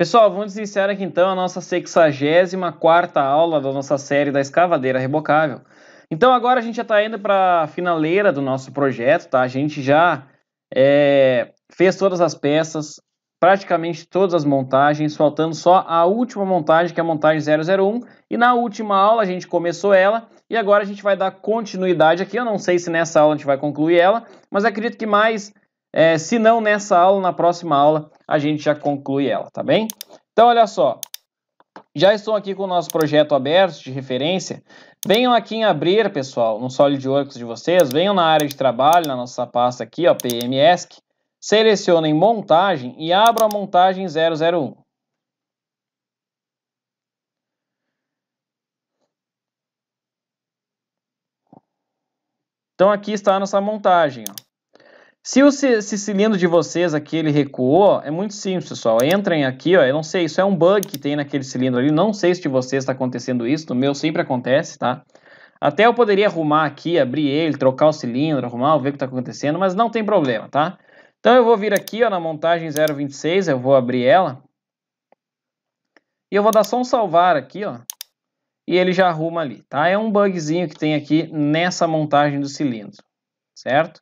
Pessoal, vamos iniciar aqui então a nossa 64 quarta aula da nossa série da escavadeira rebocável. Então agora a gente já está indo para a finaleira do nosso projeto, tá? A gente já é, fez todas as peças, praticamente todas as montagens, faltando só a última montagem, que é a montagem 001. E na última aula a gente começou ela e agora a gente vai dar continuidade aqui. Eu não sei se nessa aula a gente vai concluir ela, mas acredito que mais é, se não nessa aula, na próxima aula a gente já conclui ela, tá bem? Então, olha só. Já estou aqui com o nosso projeto aberto de referência. Venham aqui em abrir, pessoal, no SolidWorks de vocês. Venham na área de trabalho, na nossa pasta aqui, ó, PMESC. Selecionem montagem e abram a montagem 001. Então aqui está a nossa montagem, ó. Se o cilindro de vocês aqui ele recuou, é muito simples, pessoal. Entrem aqui, ó. Eu não sei, isso é um bug que tem naquele cilindro ali. Não sei se de vocês está acontecendo isso, no meu sempre acontece, tá? Até eu poderia arrumar aqui, abrir ele, trocar o cilindro, arrumar, ver o que está acontecendo, mas não tem problema, tá? Então eu vou vir aqui ó, na montagem 026, eu vou abrir ela. E eu vou dar só um salvar aqui, ó. E ele já arruma ali, tá? É um bugzinho que tem aqui nessa montagem do cilindro, certo?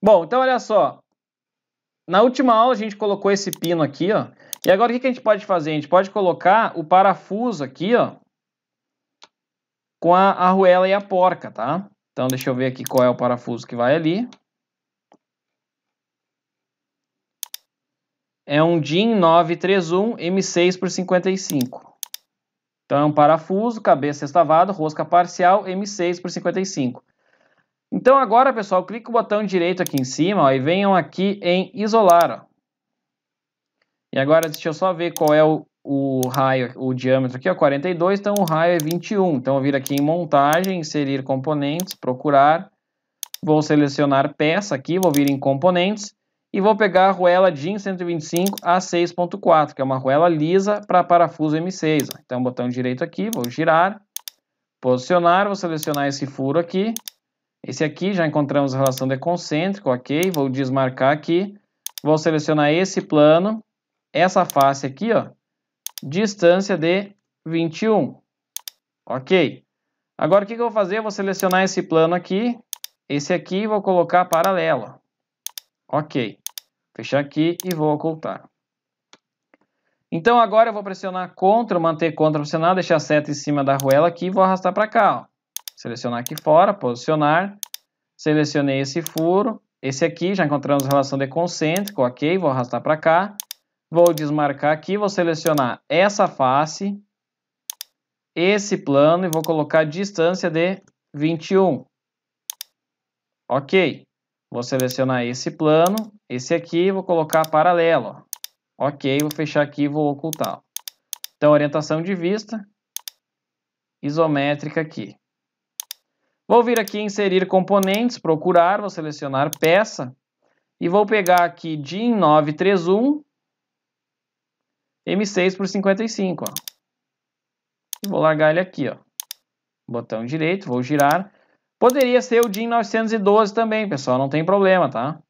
Bom, então olha só. Na última aula a gente colocou esse pino aqui, ó. E agora o que, a gente pode fazer? A gente pode colocar o parafuso aqui, ó. Com a arruela e a porca, tá? Então deixa eu ver aqui qual é o parafuso que vai ali. É um DIN 931 M6 por 55. Então é um parafuso, cabeça estavada, rosca parcial, M6 por 55. Então agora, pessoal, clica o botão direito aqui em cima ó, e venham aqui em isolar. Ó. E agora deixa eu só ver qual é o, o raio, o diâmetro aqui, ó, 42, então o raio é 21. Então eu vir aqui em montagem, inserir componentes, procurar. Vou selecionar peça aqui, vou vir em componentes e vou pegar a arruela JIN 125 a 6.4, que é uma arruela lisa para parafuso M6. Então botão direito aqui, vou girar, posicionar, vou selecionar esse furo aqui esse aqui já encontramos a relação de concêntrico, ok? Vou desmarcar aqui. Vou selecionar esse plano, essa face aqui, ó, distância de 21, ok? Agora o que, que eu vou fazer? Eu vou selecionar esse plano aqui, esse aqui vou colocar paralelo, ok? Fechar aqui e vou ocultar. Então agora eu vou pressionar CTRL, manter CTRL pressionado, deixar a seta em cima da arruela aqui e vou arrastar para cá, ó. Selecionar aqui fora, posicionar. Selecionei esse furo. Esse aqui, já encontramos relação de concêntrico, ok, vou arrastar para cá. Vou desmarcar aqui, vou selecionar essa face, esse plano e vou colocar distância de 21. Ok. Vou selecionar esse plano, esse aqui, vou colocar paralelo. Ok, vou fechar aqui e vou ocultar. Então, orientação de vista, isométrica aqui. Vou vir aqui inserir componentes, procurar, vou selecionar peça e vou pegar aqui DIN 931 M6 por 55, ó. E vou largar ele aqui, ó. Botão direito, vou girar. Poderia ser o DIN 912 também, pessoal, não tem problema, tá?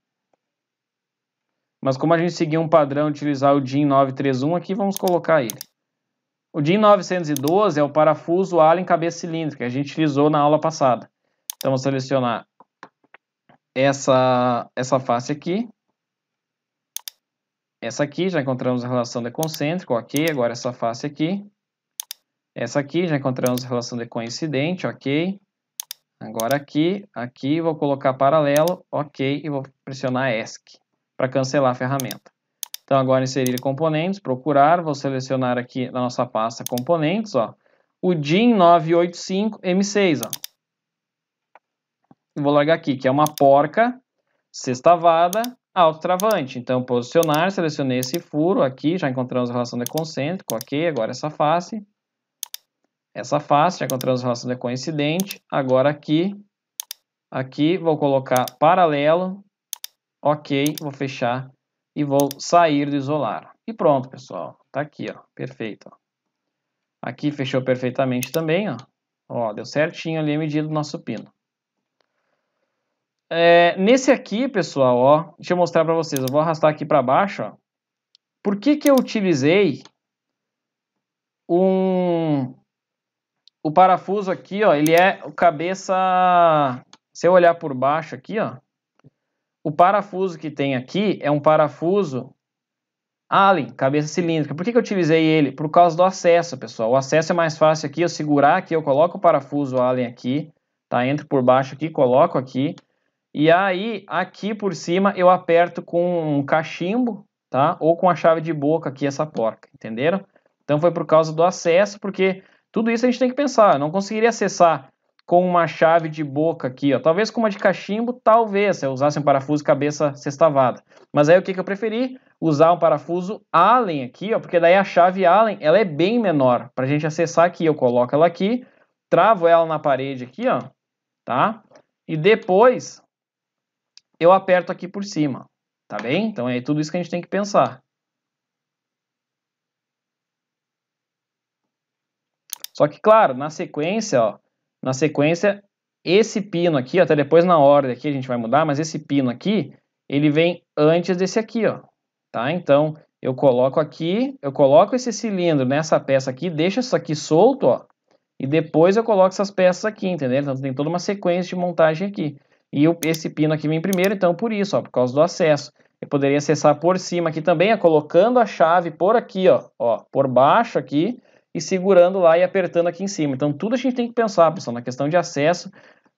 Mas como a gente seguiu um padrão utilizar o DIN 931 aqui, vamos colocar ele. O DIN 912 é o parafuso allen cabeça cilíndrica, que a gente utilizou na aula passada. Então, vou selecionar essa, essa face aqui. Essa aqui, já encontramos a relação de concêntrico, ok. Agora essa face aqui. Essa aqui, já encontramos a relação de coincidente, ok. Agora aqui, aqui vou colocar paralelo, ok, e vou pressionar ESC para cancelar a ferramenta. Então, agora inserir componentes, procurar, vou selecionar aqui na nossa pasta componentes, ó, o DIN 985M6, ó. Vou largar aqui, que é uma porca sextavada autotravante. Então, posicionar, selecionei esse furo aqui, já encontramos a relação de concentro, ok, agora essa face. Essa face, já encontramos a relação de coincidente. Agora aqui, aqui, vou colocar paralelo, ok, vou fechar e vou sair do isolar. E pronto, pessoal. Tá aqui, ó. Perfeito. Ó. Aqui fechou perfeitamente também, ó. Ó, deu certinho ali a medida do nosso pino. É, nesse aqui, pessoal, ó, deixa eu mostrar para vocês. Eu vou arrastar aqui para baixo, ó. Por que que eu utilizei um... O parafuso aqui, ó, ele é o cabeça... Se eu olhar por baixo aqui, ó, o parafuso que tem aqui é um parafuso Allen, cabeça cilíndrica. Por que, que eu utilizei ele? Por causa do acesso, pessoal. O acesso é mais fácil aqui, eu segurar aqui, eu coloco o parafuso Allen aqui, tá? Entro por baixo aqui, coloco aqui. E aí, aqui por cima, eu aperto com um cachimbo, tá? Ou com a chave de boca aqui, essa porca, entenderam? Então foi por causa do acesso, porque tudo isso a gente tem que pensar. Eu não conseguiria acessar com uma chave de boca aqui, ó. Talvez com uma de cachimbo, talvez, se eu usasse um parafuso cabeça sextavada. Mas aí o que, que eu preferi? Usar um parafuso Allen aqui, ó, porque daí a chave Allen, ela é bem menor. Pra gente acessar aqui, eu coloco ela aqui, travo ela na parede aqui, ó, tá? E depois eu aperto aqui por cima, tá bem? Então é tudo isso que a gente tem que pensar. Só que, claro, na sequência, ó, na sequência, esse pino aqui, até depois na ordem aqui a gente vai mudar, mas esse pino aqui, ele vem antes desse aqui, ó, tá? Então, eu coloco aqui, eu coloco esse cilindro nessa peça aqui, deixo isso aqui solto, ó, e depois eu coloco essas peças aqui, entendeu? Então, tem toda uma sequência de montagem aqui. E eu, esse pino aqui vem primeiro, então, por isso, ó, por causa do acesso. Eu poderia acessar por cima aqui também, ó, colocando a chave por aqui, ó, ó, por baixo aqui, e segurando lá e apertando aqui em cima. Então, tudo a gente tem que pensar, pessoal, na questão de acesso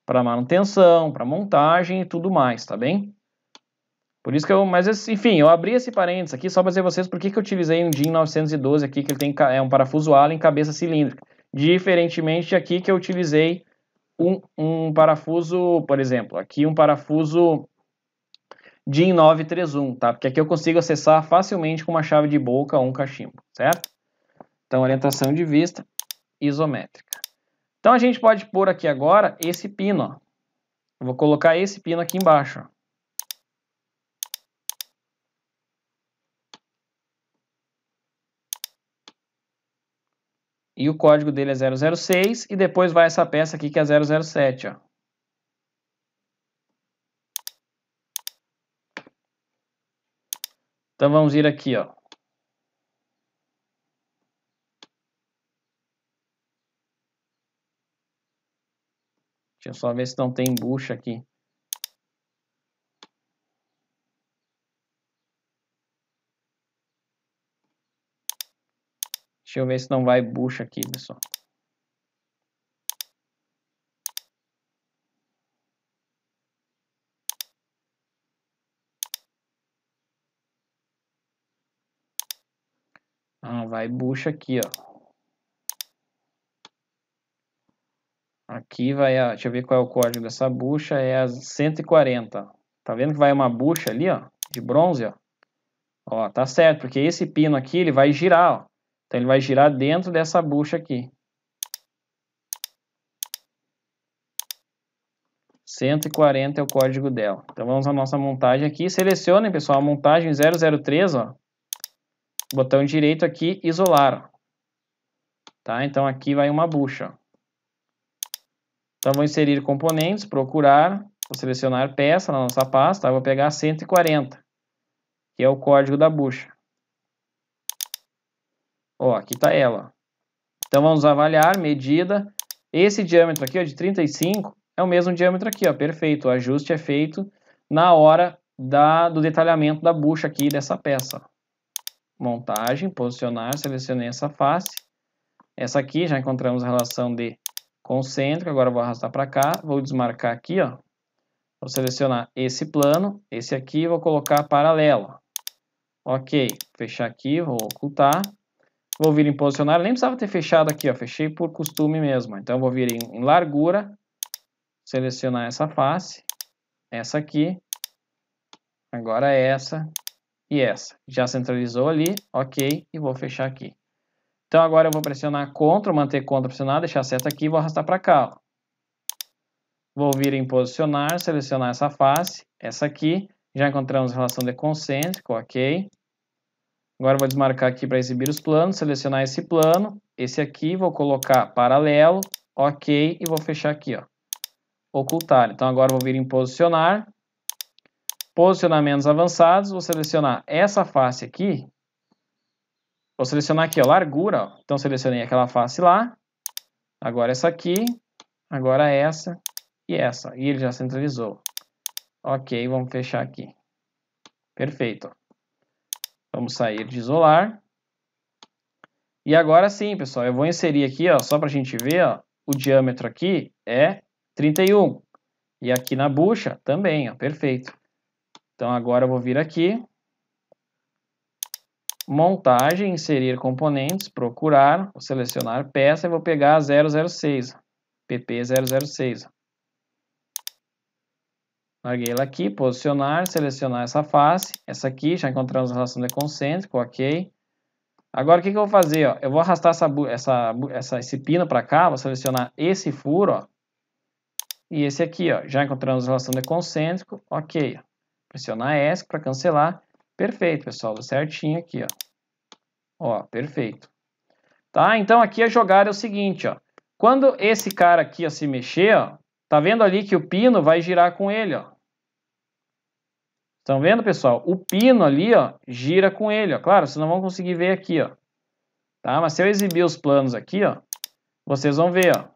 para manutenção, para montagem e tudo mais, tá bem? Por isso que eu, mas enfim, eu abri esse parênteses aqui só para dizer vocês por que, que eu utilizei um DIN 912 aqui, que ele tem é um parafuso Allen cabeça cilíndrica, diferentemente de aqui que eu utilizei um, um parafuso, por exemplo, aqui um parafuso DIN 931, tá? Porque aqui eu consigo acessar facilmente com uma chave de boca ou um cachimbo, certo? Então, orientação de vista isométrica. Então, a gente pode pôr aqui agora esse pino. Ó. Eu vou colocar esse pino aqui embaixo. Ó. E o código dele é 006 e depois vai essa peça aqui que é 007, ó. Então vamos ir aqui, ó. Deixa eu só ver se não tem bucha aqui. Deixa eu ver se não vai bucha aqui, pessoal. Ah, vai bucha aqui, ó. Aqui vai, deixa eu ver qual é o código dessa bucha, é a 140. Tá vendo que vai uma bucha ali, ó, de bronze, ó. Ó, tá certo, porque esse pino aqui, ele vai girar, ó. Então ele vai girar dentro dessa bucha aqui. 140 é o código dela. Então vamos à nossa montagem aqui. Selecionem, pessoal, a montagem 003, ó. Botão direito aqui, isolar. Tá? Então aqui vai uma bucha, ó. Então, vou inserir componentes, procurar, vou selecionar peça na nossa pasta, vou pegar 140, que é o código da bucha. Ó, aqui está ela. Então, vamos avaliar, medida. Esse diâmetro aqui, ó, de 35, é o mesmo diâmetro aqui, ó, perfeito. O ajuste é feito na hora da, do detalhamento da bucha aqui dessa peça. Montagem, posicionar, selecionei essa face. Essa aqui, já encontramos a relação de concentro, agora vou arrastar para cá, vou desmarcar aqui, ó. Vou selecionar esse plano, esse aqui, vou colocar paralelo. Ok, fechar aqui, vou ocultar. Vou vir em posicionar, nem precisava ter fechado aqui, ó, fechei por costume mesmo. Então vou vir em, em largura, selecionar essa face, essa aqui, agora essa e essa. Já centralizou ali, ok, e vou fechar aqui. Então agora eu vou pressionar CTRL, manter CTRL pressionado, deixar a seta aqui e vou arrastar para cá. Ó. Vou vir em posicionar, selecionar essa face, essa aqui. Já encontramos relação de concêntrico, ok. Agora vou desmarcar aqui para exibir os planos, selecionar esse plano, esse aqui, vou colocar paralelo, ok, e vou fechar aqui, ó. Ocultar. Então agora vou vir em posicionar, posicionamentos avançados, vou selecionar essa face aqui, Vou selecionar aqui, ó, largura. Então, selecionei aquela face lá. Agora essa aqui. Agora essa e essa. E ele já centralizou. Ok, vamos fechar aqui. Perfeito. Vamos sair de isolar. E agora sim, pessoal, eu vou inserir aqui, ó, só para a gente ver, ó, o diâmetro aqui é 31. E aqui na bucha também, ó, perfeito. Então agora eu vou vir aqui, montagem, inserir componentes, procurar, vou selecionar peça e vou pegar a 006, PP006. Larguei ela aqui, posicionar, selecionar essa face, essa aqui, já encontramos a relação de concêntrico, ok. Agora o que, que eu vou fazer? Ó? Eu vou arrastar essa, essa, essa esse pino para cá, vou selecionar esse furo, ó, e esse aqui, ó, já encontramos a relação de concêntrico, ok. Pressionar S para cancelar. Perfeito, pessoal, certinho aqui, ó. Ó, perfeito. Tá? Então aqui a jogada é o seguinte, ó. Quando esse cara aqui ó, se mexer, ó, tá vendo ali que o pino vai girar com ele, ó. Estão vendo, pessoal? O pino ali, ó, gira com ele, ó. Claro, vocês não vão conseguir ver aqui, ó. Tá? Mas se eu exibir os planos aqui, ó, vocês vão ver, ó.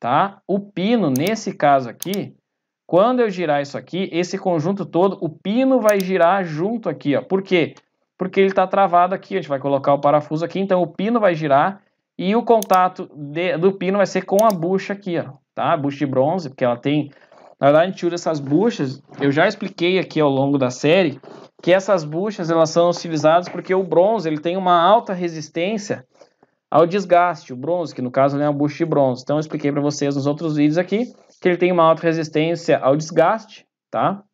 Tá? O pino, nesse caso aqui, quando eu girar isso aqui, esse conjunto todo, o pino vai girar junto aqui, ó. Por quê? Porque ele está travado aqui, a gente vai colocar o parafuso aqui, então o pino vai girar e o contato de, do pino vai ser com a bucha aqui, ó, tá? A bucha de bronze, porque ela tem... Na verdade, a gente usa essas buchas, eu já expliquei aqui ao longo da série, que essas buchas, elas são utilizadas porque o bronze, ele tem uma alta resistência ao desgaste, o bronze, que no caso é né, um bucha de bronze. Então eu expliquei para vocês nos outros vídeos aqui que ele tem uma alta resistência ao desgaste, tá?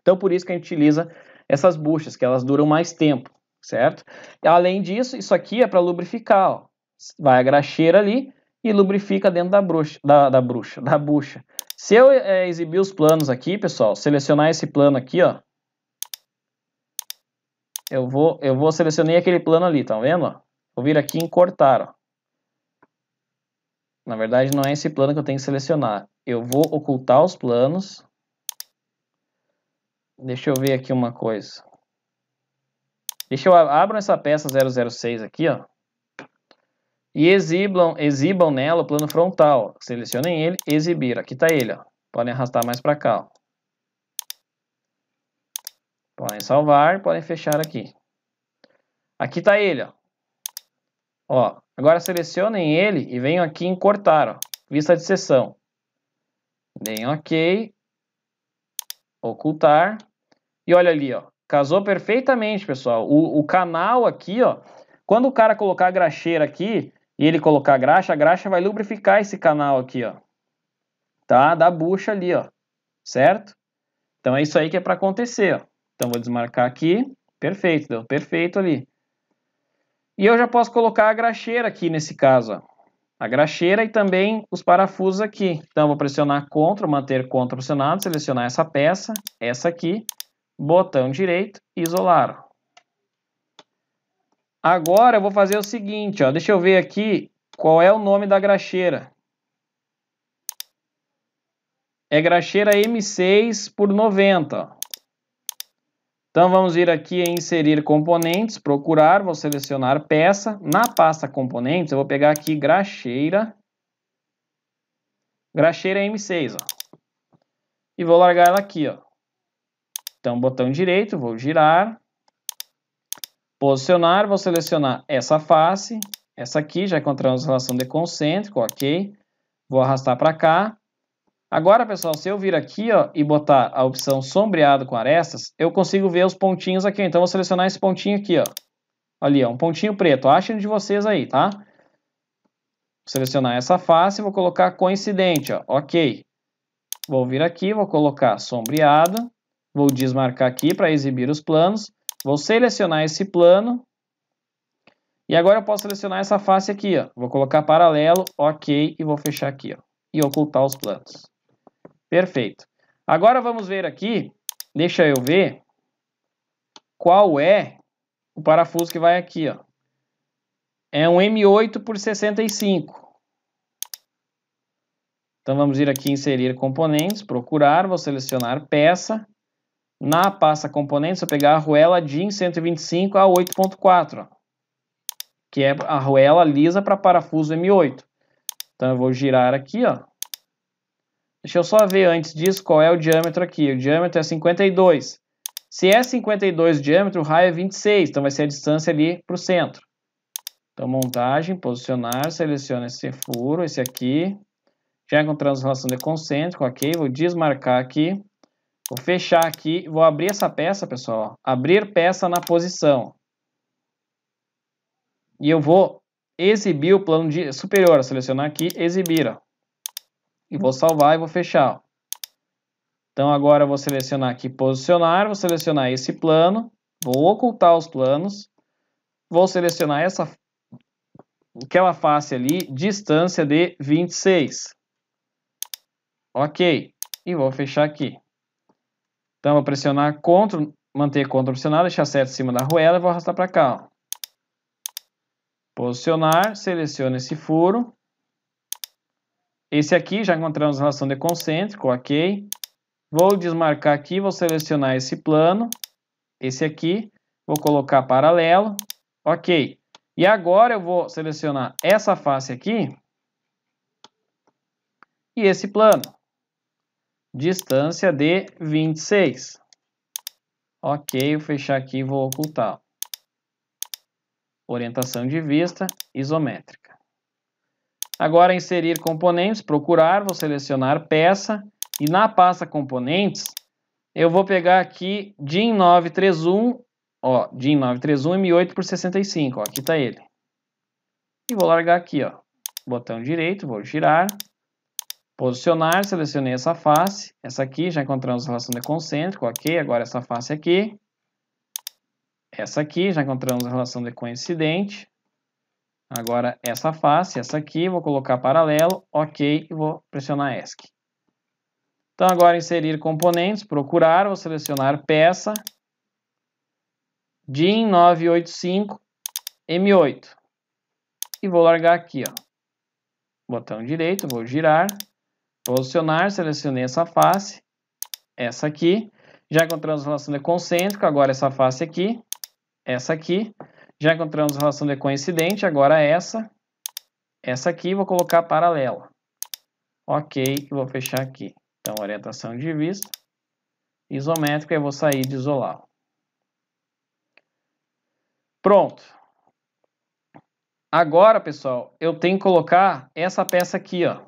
Então por isso que a gente utiliza essas buchas, que elas duram mais tempo, certo? Além disso, isso aqui é para lubrificar, ó. Vai a graxeira ali e lubrifica dentro da bruxa, da, da bruxa, da bucha. Se eu é, exibir os planos aqui, pessoal, selecionar esse plano aqui, ó. Eu vou, eu vou selecionei aquele plano ali, tá vendo? Vou vir aqui em cortar. Ó. Na verdade, não é esse plano que eu tenho que selecionar. Eu vou ocultar os planos. Deixa eu ver aqui uma coisa. Deixa eu abrir essa peça 006 aqui, ó. E exibam, exibam nela o plano frontal. Selecionem ele, exibir. Aqui está ele, ó. Podem arrastar mais para cá, ó. Podem salvar, podem fechar aqui. Aqui está ele, ó. Ó, agora selecionem ele e venham aqui em cortar, ó, vista de sessão. Deem OK. Ocultar. E olha ali, ó, casou perfeitamente, pessoal. O, o canal aqui, ó, quando o cara colocar a graxeira aqui e ele colocar a graxa, a graxa vai lubrificar esse canal aqui, ó. Tá? Da bucha ali, ó. Certo? Então é isso aí que é para acontecer, ó. Então vou desmarcar aqui. Perfeito, deu perfeito ali. E eu já posso colocar a graxeira aqui nesse caso, ó. a graxeira e também os parafusos aqui. Então, vou pressionar CTRL, manter CTRL pressionado, selecionar essa peça, essa aqui, botão direito, isolar. Agora eu vou fazer o seguinte, ó, deixa eu ver aqui qual é o nome da graxeira. É graxeira M6 por 90, ó. Então vamos ir aqui em inserir componentes, procurar, vou selecionar peça. Na pasta componentes eu vou pegar aqui graxeira, graxeira é M6, ó. E vou largar ela aqui, ó. Então botão direito, vou girar, posicionar, vou selecionar essa face, essa aqui, já encontramos relação de concêntrico, ok. Vou arrastar para cá, Agora, pessoal, se eu vir aqui ó, e botar a opção sombreado com arestas, eu consigo ver os pontinhos aqui. Então, vou selecionar esse pontinho aqui, ó. Ali, ó, um pontinho preto. Achem de vocês aí, tá? Vou selecionar essa face, e vou colocar coincidente, ó. Ok. Vou vir aqui, vou colocar sombreado. Vou desmarcar aqui para exibir os planos. Vou selecionar esse plano. E agora eu posso selecionar essa face aqui, ó. Vou colocar paralelo, ok, e vou fechar aqui, ó. E ocultar os planos. Perfeito. Agora vamos ver aqui, deixa eu ver qual é o parafuso que vai aqui, ó. É um M8 por 65. Então vamos ir aqui inserir componentes, procurar, vou selecionar peça. Na pasta componentes, vou pegar a arruela DIN 125 a 8.4, que é a arruela lisa para parafuso M8. Então eu vou girar aqui, ó. Deixa eu só ver antes disso qual é o diâmetro aqui. O diâmetro é 52. Se é 52 o diâmetro, o raio é 26, então vai ser a distância ali para o centro. Então, montagem, posicionar, seleciona esse furo, esse aqui. Já encontramos relação de concêntrico, ok? Vou desmarcar aqui. Vou fechar aqui, vou abrir essa peça, pessoal. Abrir peça na posição. E eu vou exibir o plano de, superior, selecionar aqui, exibir, ó e vou salvar e vou fechar. Então agora eu vou selecionar aqui posicionar, vou selecionar esse plano, vou ocultar os planos, vou selecionar essa aquela face ali, distância de 26. Ok, e vou fechar aqui. Então vou pressionar CTRL, manter CTRL opcional, deixar certo em cima da arruela e vou arrastar para cá. Ó. Posicionar, seleciono esse furo, esse aqui já encontramos relação de concêntrico, ok. Vou desmarcar aqui, vou selecionar esse plano, esse aqui, vou colocar paralelo, ok. E agora eu vou selecionar essa face aqui e esse plano. Distância de 26. Ok, vou fechar aqui e vou ocultar. Orientação de vista isométrica. Agora, inserir componentes, procurar, vou selecionar peça e na pasta componentes, eu vou pegar aqui DIN 931, ó, DIN 931 M8 por 65, ó, aqui está ele. E vou largar aqui, ó, botão direito, vou girar, posicionar, selecionei essa face, essa aqui, já encontramos a relação de concêntrico, ok, agora essa face aqui, essa aqui, já encontramos a relação de coincidente, Agora, essa face, essa aqui, vou colocar paralelo, ok, e vou pressionar ESC. Então, agora inserir componentes, procurar, vou selecionar peça, DIN 985 M8. E vou largar aqui, ó. Botão direito, vou girar, posicionar, selecionei essa face, essa aqui. Já com translação de concêntrico, agora essa face aqui, essa aqui. Já encontramos a relação de coincidente, agora essa, essa aqui vou colocar paralela. Ok, vou fechar aqui. Então, orientação de vista, isométrica, eu vou sair de isolar. Pronto. Agora, pessoal, eu tenho que colocar essa peça aqui, ó.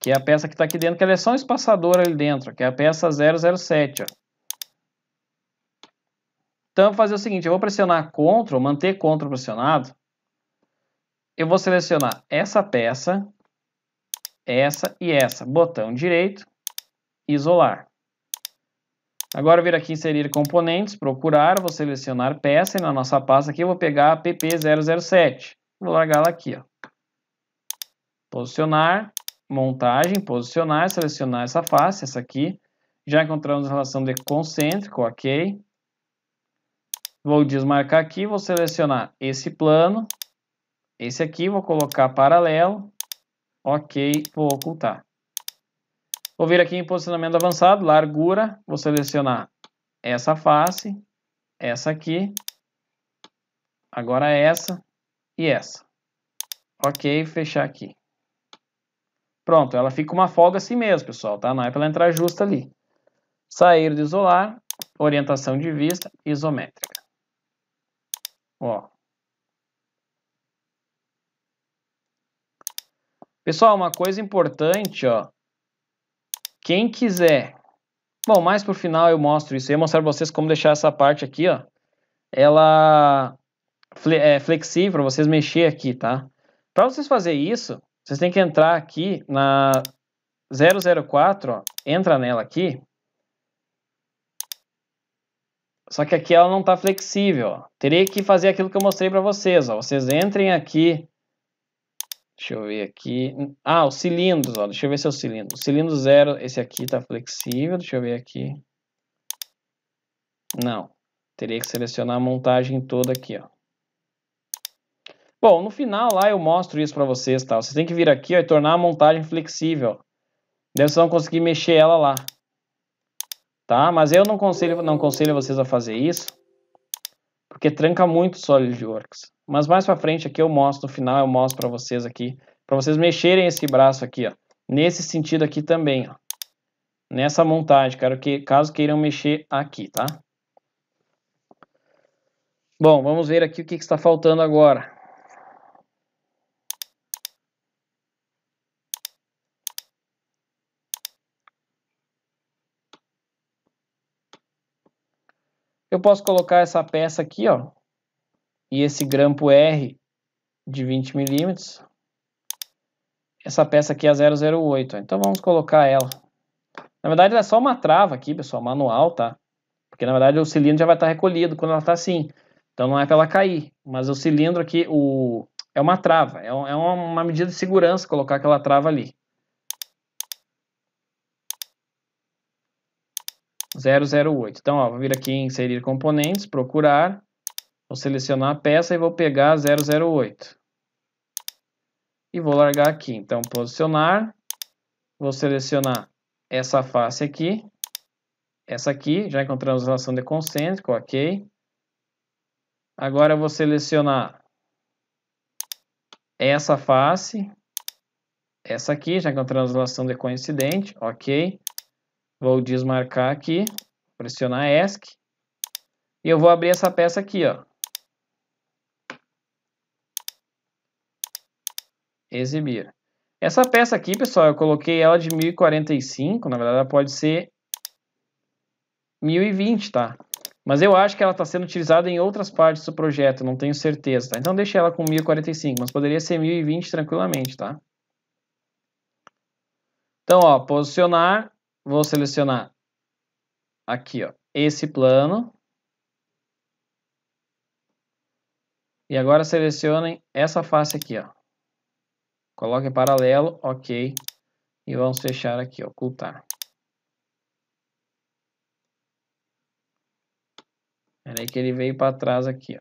Que é a peça que está aqui dentro, que ela é só um espaçador ali dentro, que é a peça 007, ó. Então, eu vou fazer o seguinte, eu vou pressionar CTRL, manter CTRL pressionado. Eu vou selecionar essa peça, essa e essa. Botão direito, isolar. Agora eu vir aqui inserir componentes, procurar, vou selecionar peça e na nossa pasta aqui eu vou pegar a PP007. Vou largar ela aqui, ó. Posicionar, montagem, posicionar, selecionar essa face, essa aqui. Já encontramos a relação de concêntrico, ok. Vou desmarcar aqui, vou selecionar esse plano, esse aqui, vou colocar paralelo, ok, vou ocultar. Vou vir aqui em posicionamento avançado, largura, vou selecionar essa face, essa aqui, agora essa e essa. Ok, fechar aqui. Pronto, ela fica uma folga assim mesmo, pessoal, tá? Não é para ela entrar justa ali. Sair do isolar, orientação de vista isométrica. Ó. Pessoal, uma coisa importante, ó. Quem quiser... Bom, mais pro final eu mostro isso. Eu ia mostrar pra vocês como deixar essa parte aqui, ó. Ela é flexível para vocês mexer aqui, tá? Para vocês fazer isso, vocês têm que entrar aqui na 004, ó. Entra nela aqui. Só que aqui ela não está flexível. Ó. Teria que fazer aquilo que eu mostrei para vocês. Ó. Vocês entrem aqui. Deixa eu ver aqui. Ah, os cilindros. Ó. Deixa eu ver se é o cilindro. O cilindro zero, esse aqui está flexível. Deixa eu ver aqui. Não. Teria que selecionar a montagem toda aqui. Ó. Bom, no final lá eu mostro isso para vocês. Tá? Vocês têm que vir aqui ó, e tornar a montagem flexível. Deve vocês vão conseguir mexer ela lá tá? Mas eu não conselho, não conselho vocês a fazer isso, porque tranca muito o orcs. Mas mais para frente aqui eu mostro, no final eu mostro para vocês aqui, para vocês mexerem esse braço aqui, ó, nesse sentido aqui também, ó. Nessa montagem, quero que caso queiram mexer aqui, tá? Bom, vamos ver aqui o que, que está faltando agora. Eu posso colocar essa peça aqui, ó, e esse grampo R de 20 milímetros. Essa peça aqui é a 008, então vamos colocar ela. Na verdade, ela é só uma trava aqui, pessoal, manual, tá? Porque, na verdade, o cilindro já vai estar recolhido quando ela está assim. Então, não é para ela cair. Mas o cilindro aqui, o... é uma trava. É, é uma medida de segurança colocar aquela trava ali. 008. Então, ó, vou vir aqui em inserir componentes, procurar, vou selecionar a peça e vou pegar 008. E vou largar aqui. Então, posicionar, vou selecionar essa face aqui, essa aqui, já encontramos a relação de concêntrico, ok. Agora eu vou selecionar essa face, essa aqui, já encontramos a relação de coincidente, ok. Vou desmarcar aqui, pressionar ESC. E eu vou abrir essa peça aqui, ó. Exibir. Essa peça aqui, pessoal, eu coloquei ela de 1045, na verdade ela pode ser 1020, tá? Mas eu acho que ela está sendo utilizada em outras partes do projeto, não tenho certeza, tá? Então deixei ela com 1045, mas poderia ser 1020 tranquilamente, tá? Então, ó, posicionar, vou selecionar aqui, ó, esse plano. E agora selecionem essa face aqui, ó. Coloquem paralelo, ok. E vamos fechar aqui, ó, ocultar. Peraí que ele veio para trás aqui, ó.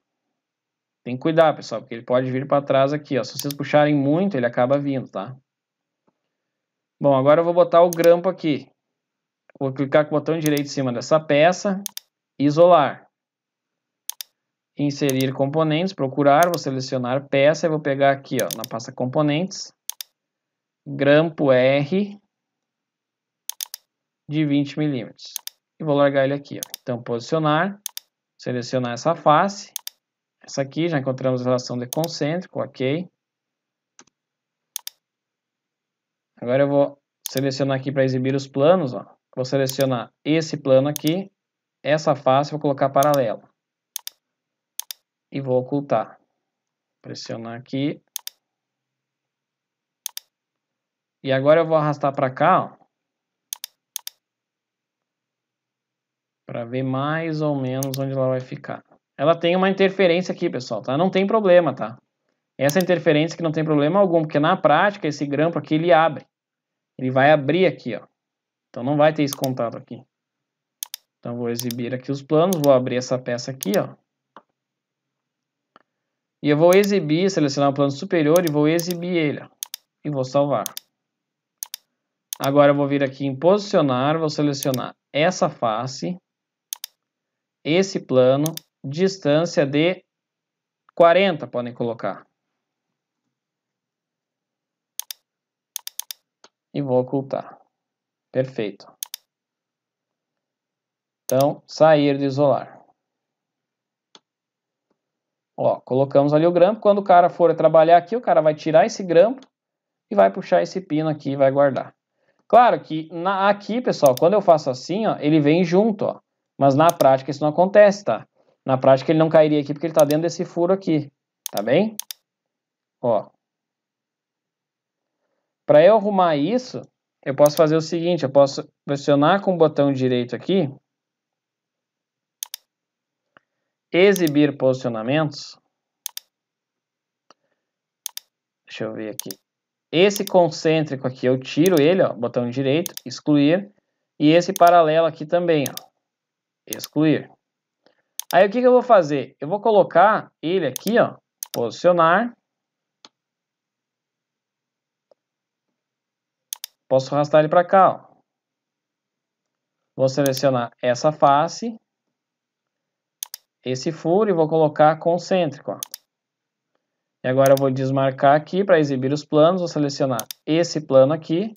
Tem que cuidar, pessoal, porque ele pode vir para trás aqui, ó. Se vocês puxarem muito, ele acaba vindo, tá? Bom, agora eu vou botar o grampo aqui. Vou clicar com o botão direito em cima dessa peça, isolar. Inserir componentes, procurar, vou selecionar peça e vou pegar aqui ó, na pasta componentes, grampo R de 20 milímetros. E vou largar ele aqui. Ó. Então, posicionar, selecionar essa face, essa aqui, já encontramos a relação de concêntrico, ok. Agora eu vou selecionar aqui para exibir os planos, ó. Vou selecionar esse plano aqui, essa face, vou colocar paralela. E vou ocultar. Pressionar aqui. E agora eu vou arrastar para cá, ó, Para ver mais ou menos onde ela vai ficar. Ela tem uma interferência aqui, pessoal, tá? Não tem problema, tá? Essa interferência que não tem problema algum, porque na prática esse grampo aqui ele abre. Ele vai abrir aqui, ó. Então não vai ter esse contato aqui. Então vou exibir aqui os planos, vou abrir essa peça aqui, ó. E eu vou exibir, selecionar o plano superior e vou exibir ele, ó, E vou salvar. Agora eu vou vir aqui em posicionar, vou selecionar essa face, esse plano, distância de 40, podem colocar. E vou ocultar. Perfeito. Então, sair de isolar. Ó, colocamos ali o grampo. Quando o cara for trabalhar aqui, o cara vai tirar esse grampo e vai puxar esse pino aqui e vai guardar. Claro que na, aqui, pessoal, quando eu faço assim, ó, ele vem junto, ó. Mas na prática isso não acontece, tá? Na prática ele não cairia aqui porque ele tá dentro desse furo aqui, tá bem? Ó. Para eu arrumar isso, eu posso fazer o seguinte, eu posso pressionar com o botão direito aqui, exibir posicionamentos. Deixa eu ver aqui. Esse concêntrico aqui, eu tiro ele, ó, botão direito, excluir, e esse paralelo aqui também, ó, excluir. Aí o que, que eu vou fazer? Eu vou colocar ele aqui, ó, posicionar, Posso arrastar ele para cá. Ó. Vou selecionar essa face, esse furo e vou colocar concêntrico. Ó. E agora eu vou desmarcar aqui para exibir os planos, vou selecionar esse plano aqui,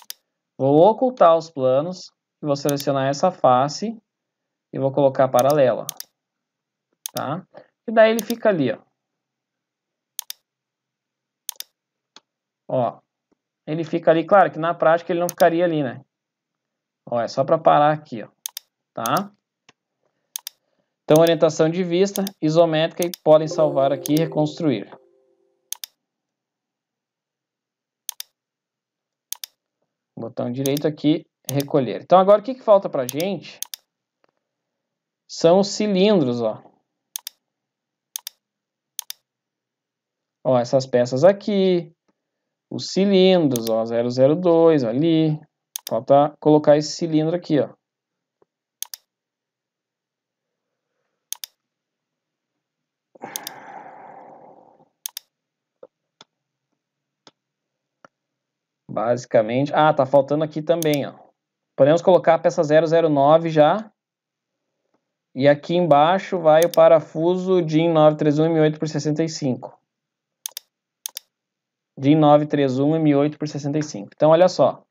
vou ocultar os planos, vou selecionar essa face e vou colocar paralela. Tá? E daí ele fica ali, ó. Ó, ele fica ali, claro que na prática ele não ficaria ali, né? Ó, é só para parar aqui, ó, tá? Então, orientação de vista, isométrica e podem salvar aqui e reconstruir. Botão direito aqui, recolher. Então, agora o que, que falta para gente? São os cilindros, ó. Ó, essas peças aqui, os cilindros, ó, 002 ali. Falta colocar esse cilindro aqui, ó. Basicamente, ah, tá faltando aqui também, ó. Podemos colocar a peça 009 já. E aqui embaixo vai o parafuso DIN 931 8 por 65 de 931 M8 por 65. Então, olha só.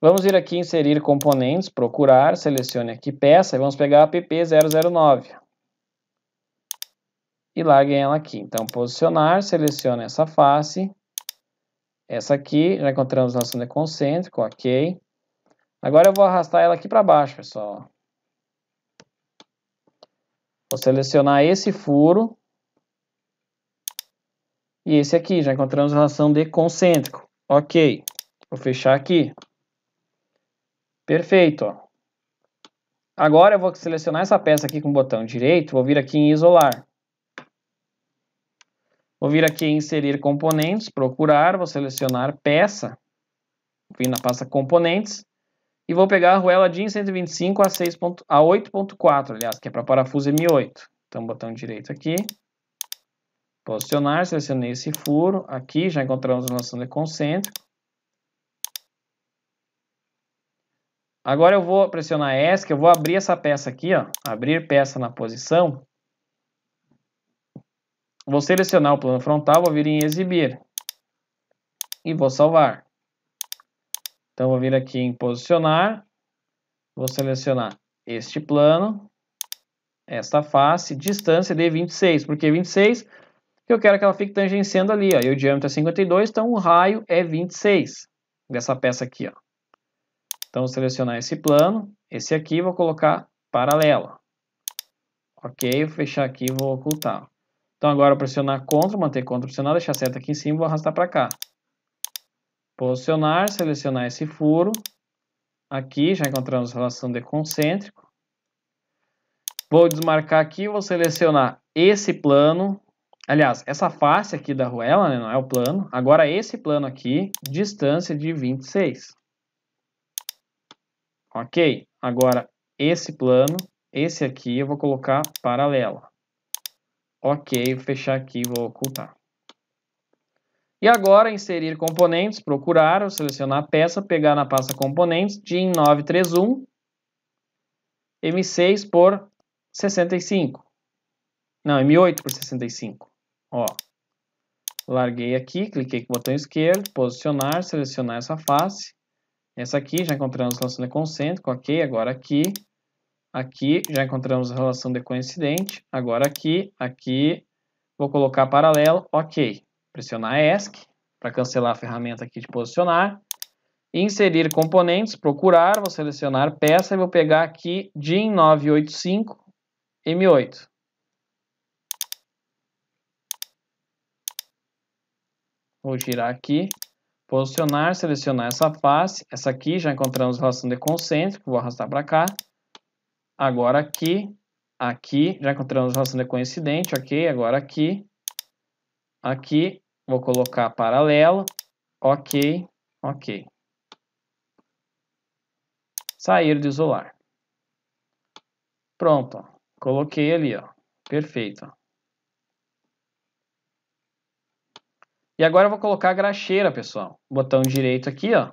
Vamos vir aqui inserir componentes, procurar, selecione aqui peça e vamos pegar a PP009. E larguem ela aqui. Então, posicionar, seleciona essa face, essa aqui, já encontramos a relação de concêntrico, ok. Agora eu vou arrastar ela aqui para baixo, pessoal. Vou selecionar esse furo, e esse aqui, já encontramos a relação de concêntrico. Ok, vou fechar aqui. Perfeito. Ó. Agora eu vou selecionar essa peça aqui com o botão direito, vou vir aqui em isolar. Vou vir aqui em inserir componentes, procurar, vou selecionar peça. Vim na pasta componentes e vou pegar a arruela DIN 125 a, a 8.4, aliás, que é para parafuso M8. Então, botão direito aqui, Posicionar, selecionei esse furo. Aqui já encontramos a noção de concentro Agora eu vou pressionar S, que eu vou abrir essa peça aqui, ó, abrir peça na posição. Vou selecionar o plano frontal, vou vir em exibir e vou salvar. Então vou vir aqui em posicionar, vou selecionar este plano, esta face, distância de 26, porque 26 que eu quero que ela fique tangenciando ali. Ó. E o diâmetro é 52, então o raio é 26 dessa peça aqui. Ó. Então, vou selecionar esse plano, esse aqui vou colocar paralelo. Ok, vou fechar aqui e vou ocultar. Então, agora pressionar CTRL, manter CTRL pressionado, deixar a seta aqui em cima e vou arrastar para cá. Posicionar, selecionar esse furo. Aqui, já encontramos a relação de concêntrico. Vou desmarcar aqui, vou selecionar esse plano, Aliás, essa face aqui da arruela, né, não é o plano. Agora esse plano aqui, distância de 26. Ok, agora esse plano, esse aqui eu vou colocar paralelo. Ok, vou fechar aqui e vou ocultar. E agora, inserir componentes, procurar, ou selecionar a peça, pegar na pasta componentes, de 931, M6 por 65. Não, M8 por 65. Ó, larguei aqui, cliquei com o botão esquerdo, posicionar, selecionar essa face. Essa aqui, já encontramos relação de concêntrico ok, agora aqui. Aqui, já encontramos a relação de coincidente, agora aqui, aqui. Vou colocar paralelo, ok. Pressionar ESC para cancelar a ferramenta aqui de posicionar. Inserir componentes, procurar, vou selecionar peça e vou pegar aqui DIN 985 M8. Vou girar aqui, posicionar, selecionar essa face, essa aqui, já encontramos relação de concêntrico. vou arrastar para cá. Agora aqui, aqui, já encontramos relação de coincidente, ok, agora aqui, aqui, vou colocar paralelo, ok, ok. Sair de isolar. Pronto, ó. coloquei ali, ó. perfeito. Ó. E agora eu vou colocar a graxeira, pessoal. Botão direito aqui, ó.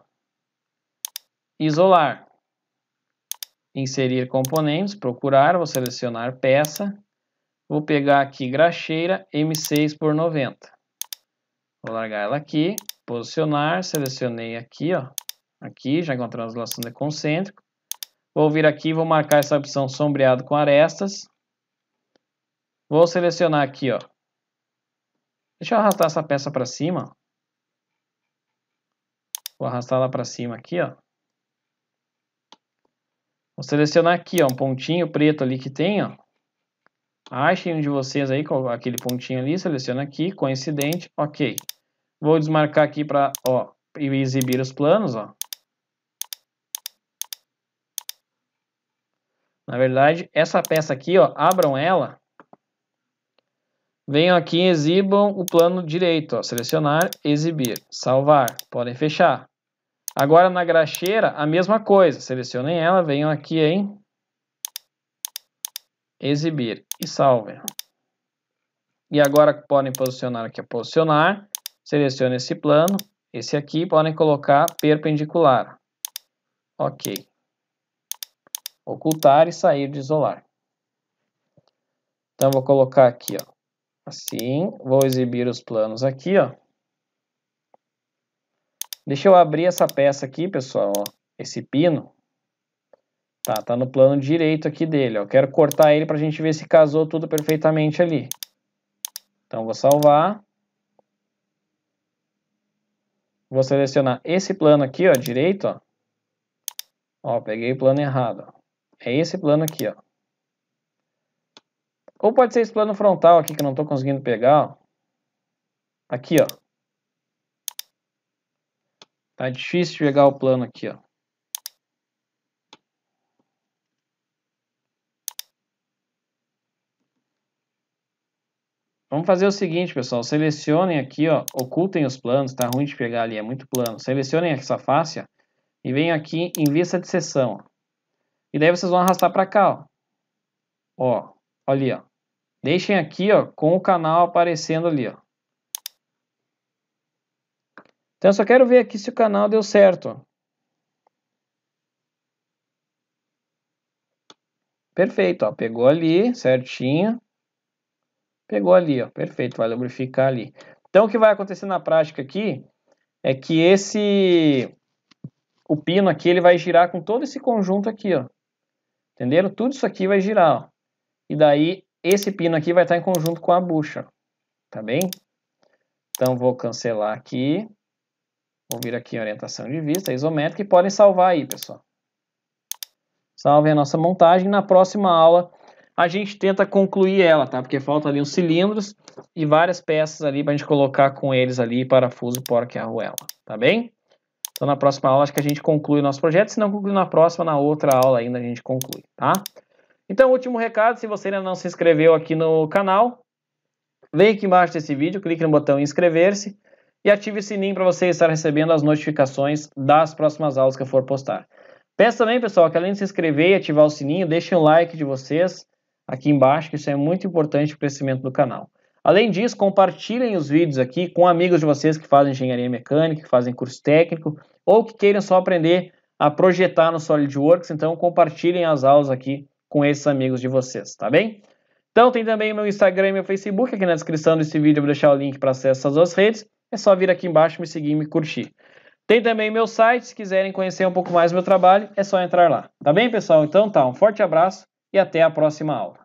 Isolar. Inserir componentes, procurar, vou selecionar peça. Vou pegar aqui graxeira M6 por 90. Vou largar ela aqui, posicionar, selecionei aqui, ó. Aqui, já com a translação de concêntrico. Vou vir aqui e vou marcar essa opção sombreado com arestas. Vou selecionar aqui, ó, Deixa eu arrastar essa peça para cima. Vou arrastar ela para cima aqui, ó. Vou selecionar aqui, ó, um pontinho preto ali que tem, ó. Achem um de vocês aí com aquele pontinho ali, seleciona aqui, coincidente, ok. Vou desmarcar aqui para, ó, exibir os planos, ó. Na verdade, essa peça aqui, ó, abram ela Venham aqui e exibam o plano direito. Ó. Selecionar, exibir, salvar. Podem fechar. Agora na graxeira, a mesma coisa. Selecionem ela, venham aqui em exibir e salvem. E agora podem posicionar aqui, é posicionar. Selecione esse plano, esse aqui, podem colocar perpendicular. Ok. Ocultar e sair de isolar. Então, vou colocar aqui, ó Assim, vou exibir os planos aqui, ó. Deixa eu abrir essa peça aqui, pessoal, ó, esse pino. Tá, tá no plano direito aqui dele, ó. Quero cortar ele para a gente ver se casou tudo perfeitamente ali. Então, vou salvar. Vou selecionar esse plano aqui, ó, direito, ó. Ó, peguei o plano errado, ó. É esse plano aqui, ó. Ou pode ser esse plano frontal aqui que eu não estou conseguindo pegar. Ó. Aqui, ó. Tá difícil pegar o plano aqui, ó. Vamos fazer o seguinte, pessoal. Selecionem aqui, ó. Ocultem os planos. Tá ruim de pegar ali, é muito plano. Selecionem essa face, ó, E venham aqui em vista de sessão, ó. E daí vocês vão arrastar para cá, ó. Ó, ali, ó. Deixem aqui, ó, com o canal aparecendo ali, ó. Então eu só quero ver aqui se o canal deu certo. Ó. Perfeito, ó, pegou ali, certinho. Pegou ali, ó, perfeito, vai lubrificar ali. Então o que vai acontecer na prática aqui é que esse o pino aqui ele vai girar com todo esse conjunto aqui, ó. Entenderam? Tudo isso aqui vai girar, ó. E daí esse pino aqui vai estar em conjunto com a bucha, tá bem? Então, vou cancelar aqui, vou vir aqui em orientação de vista, isométrica, e podem salvar aí, pessoal. Salve a nossa montagem, na próxima aula a gente tenta concluir ela, tá? Porque falta ali uns cilindros e várias peças ali para a gente colocar com eles ali, parafuso, porca e arruela, tá bem? Então na próxima aula acho que a gente conclui o nosso projeto, se não concluir na próxima, na outra aula ainda a gente conclui, tá? Então, último recado, se você ainda não se inscreveu aqui no canal, vem aqui embaixo desse vídeo, clique no botão inscrever-se e ative o sininho para você estar recebendo as notificações das próximas aulas que eu for postar. Peço também, pessoal, que além de se inscrever e ativar o sininho, deixem um like de vocês aqui embaixo, que isso é muito importante para o crescimento do canal. Além disso, compartilhem os vídeos aqui com amigos de vocês que fazem engenharia mecânica, que fazem curso técnico ou que queiram só aprender a projetar no SolidWorks, então compartilhem as aulas aqui com esses amigos de vocês, tá bem? Então tem também o meu Instagram e meu Facebook, aqui na descrição desse vídeo eu vou deixar o link para acesso às duas redes. É só vir aqui embaixo, me seguir e me curtir. Tem também meu site, se quiserem conhecer um pouco mais do meu trabalho, é só entrar lá. Tá bem, pessoal? Então tá, um forte abraço e até a próxima aula.